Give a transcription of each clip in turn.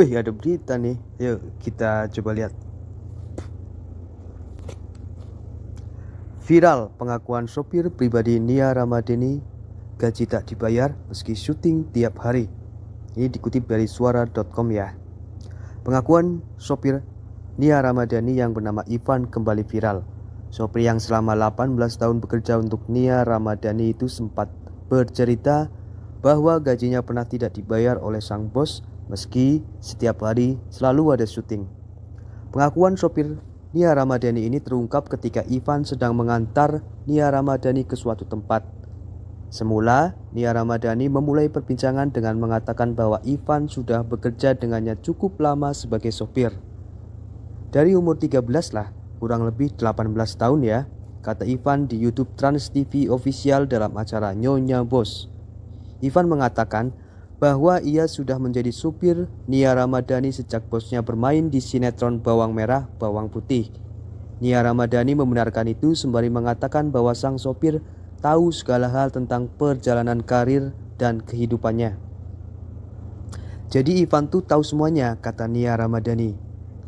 Wih, ada berita nih. Yuk, kita coba lihat. Viral pengakuan sopir pribadi Nia Ramadhani gaji tak dibayar meski syuting tiap hari. Ini dikutip dari suara.com ya. Pengakuan sopir Nia Ramadhani yang bernama Ivan kembali viral. Sopir yang selama 18 tahun bekerja untuk Nia Ramadhani itu sempat bercerita bahwa gajinya pernah tidak dibayar oleh sang bos meski setiap hari selalu ada syuting. Pengakuan sopir Nia Ramadhani ini terungkap ketika Ivan sedang mengantar Nia Ramadhani ke suatu tempat. Semula, Nia Ramadhani memulai perbincangan dengan mengatakan bahwa Ivan sudah bekerja dengannya cukup lama sebagai sopir. Dari umur 13 lah, kurang lebih 18 tahun ya, kata Ivan di YouTube Trans TV official dalam acara Nyonya Bos. Ivan mengatakan bahwa ia sudah menjadi supir Nia Ramadhani sejak bosnya bermain di sinetron Bawang Merah Bawang Putih. Nia Ramadhani membenarkan itu sembari mengatakan bahwa sang sopir tahu segala hal tentang perjalanan karir dan kehidupannya. Jadi Ivan tuh tahu semuanya, kata Nia Ramadhani.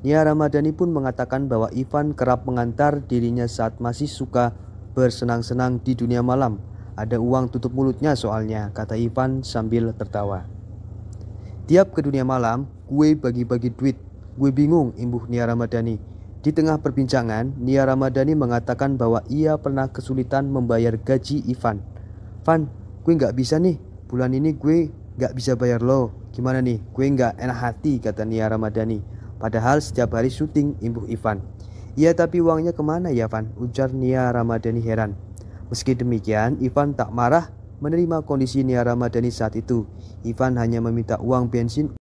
Nia Ramadhani pun mengatakan bahwa Ivan kerap mengantar dirinya saat masih suka bersenang-senang di dunia malam. Ada uang tutup mulutnya soalnya, kata Ivan sambil tertawa. Tiap ke dunia malam, gue bagi-bagi duit. Gue bingung, imbuh Nia Ramadhani. Di tengah perbincangan, Nia Ramadhani mengatakan bahwa ia pernah kesulitan membayar gaji Ivan. Van, gue nggak bisa nih. Bulan ini gue nggak bisa bayar lo. Gimana nih? Gue nggak enak hati, kata Nia Ramadhani. Padahal setiap hari syuting, imbuh Ivan. Iya tapi uangnya kemana ya Van? Ujar Nia Ramadhani heran. Meski demikian, Ivan tak marah menerima kondisi Nia Ramadhani saat itu. Ivan hanya meminta uang bensin